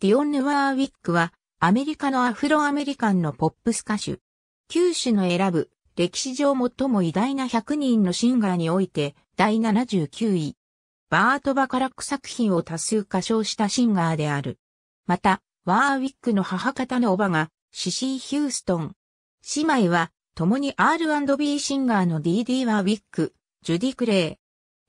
ディオン・ヌワーウィックは、アメリカのアフロアメリカンのポップス歌手。九種の選ぶ、歴史上最も偉大な100人のシンガーにおいて、第79位。バート・バカラック作品を多数歌唱したシンガーである。また、ワーウィックの母方のおばが、シシー・ヒューストン。姉妹は、共に R&B シンガーの DD ワーウィック、ジュディ・クレイ。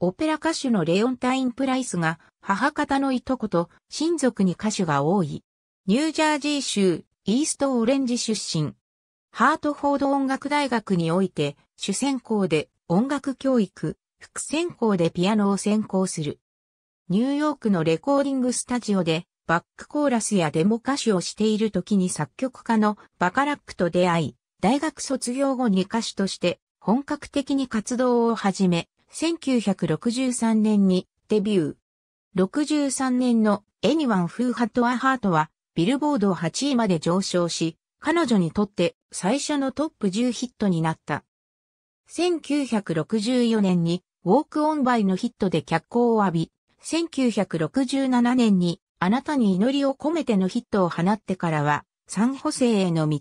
オペラ歌手のレオンタイン・プライスが、母方のいとこと親族に歌手が多い。ニュージャージー州、イーストオレンジ出身。ハートフォード音楽大学において、主専攻で音楽教育、副専攻でピアノを専攻する。ニューヨークのレコーディングスタジオで、バックコーラスやデモ歌手をしている時に作曲家のバカラックと出会い、大学卒業後に歌手として本格的に活動を始め、1963年にデビュー。63年の Anyone Who Had a Heart はビルボード8位まで上昇し、彼女にとって最初のトップ10ヒットになった。1964年にウォークオンバイのヒットで脚光を浴び、1967年にあなたに祈りを込めてのヒットを放ってからは、サンホセへの道、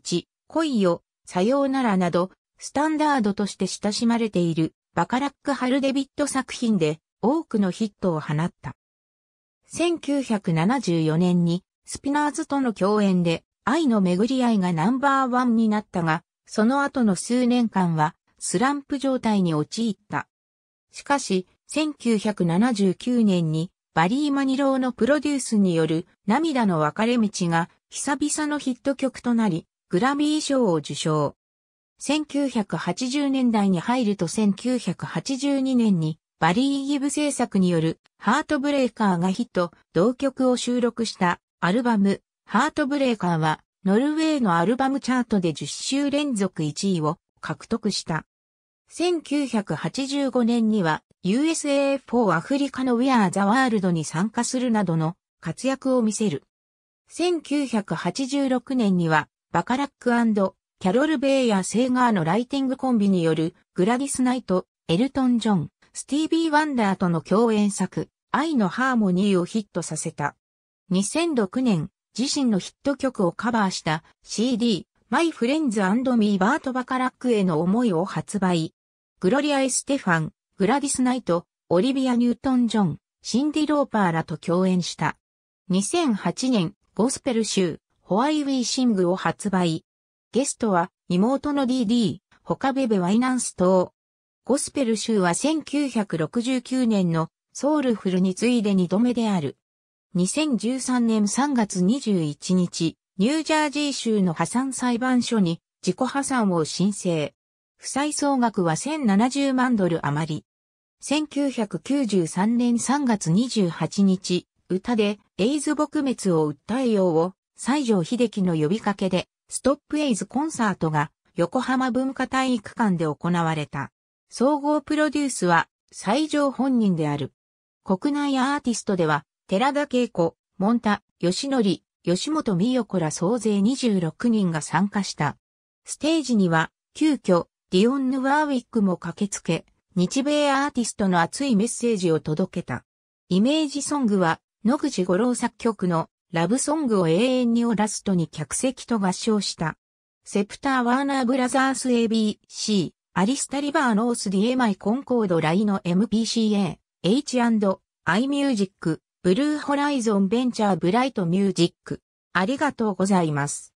恋よ、さようならなど、スタンダードとして親しまれているバカラック・ハルデビット作品で多くのヒットを放った。1974年にスピナーズとの共演で愛の巡り合いがナンバーワンになったが、その後の数年間はスランプ状態に陥った。しかし、1979年にバリー・マニローのプロデュースによる涙の分かれ道が久々のヒット曲となり、グラミー賞を受賞。1980年代に入ると1982年にバリー・ギブ制作によるハートブレイカーがヒット、同曲を収録したアルバムハートブレイカーはノルウェーのアルバムチャートで10週連続1位を獲得した。1985年には USA4 アフリカの Where the World に参加するなどの活躍を見せる。1986年にはバカラックキャロル・ベイやセーガーのライティングコンビによるグラディス・ナイト、エルトン・ジョン、スティービー・ワンダーとの共演作、愛のハーモニーをヒットさせた。2006年、自身のヒット曲をカバーした CD、マイ・フレンズ・アンド・ミー・バート・バカラックへの思いを発売。グロリア・エステファン、グラディス・ナイト、オリビア・ニュートン・ジョン、シンディ・ローパーらと共演した。2008年、ゴスペル集、ホワイ・ウィー・シングを発売。ゲストは、妹の DD、他ベベ・ワイナンス等。ゴスペル州は1969年のソウルフルに次いで2度目である。2013年3月21日、ニュージャージー州の破産裁判所に自己破産を申請。負債総額は1070万ドル余り。1993年3月28日、歌でエイズ撲滅を訴えようを西城秀樹の呼びかけで、ストップエイズコンサートが横浜文化体育館で行われた。総合プロデュースは西条本人である。国内アーティストでは、寺田恵子、モンタ、吉則、吉本美代子ら総勢26人が参加した。ステージには、急遽、ディオン・ヌ・ワーウィックも駆けつけ、日米アーティストの熱いメッセージを届けた。イメージソングは、野口五郎作曲のラブソングを永遠にをラストに客席と合唱した。セプター・ワーナー・ブラザース ABC、アリスタリバーノースディエマイコンコードライの MPCA、H&I ミュージック、ブルーホライゾンベンチャーブライトミュージック。ありがとうございます。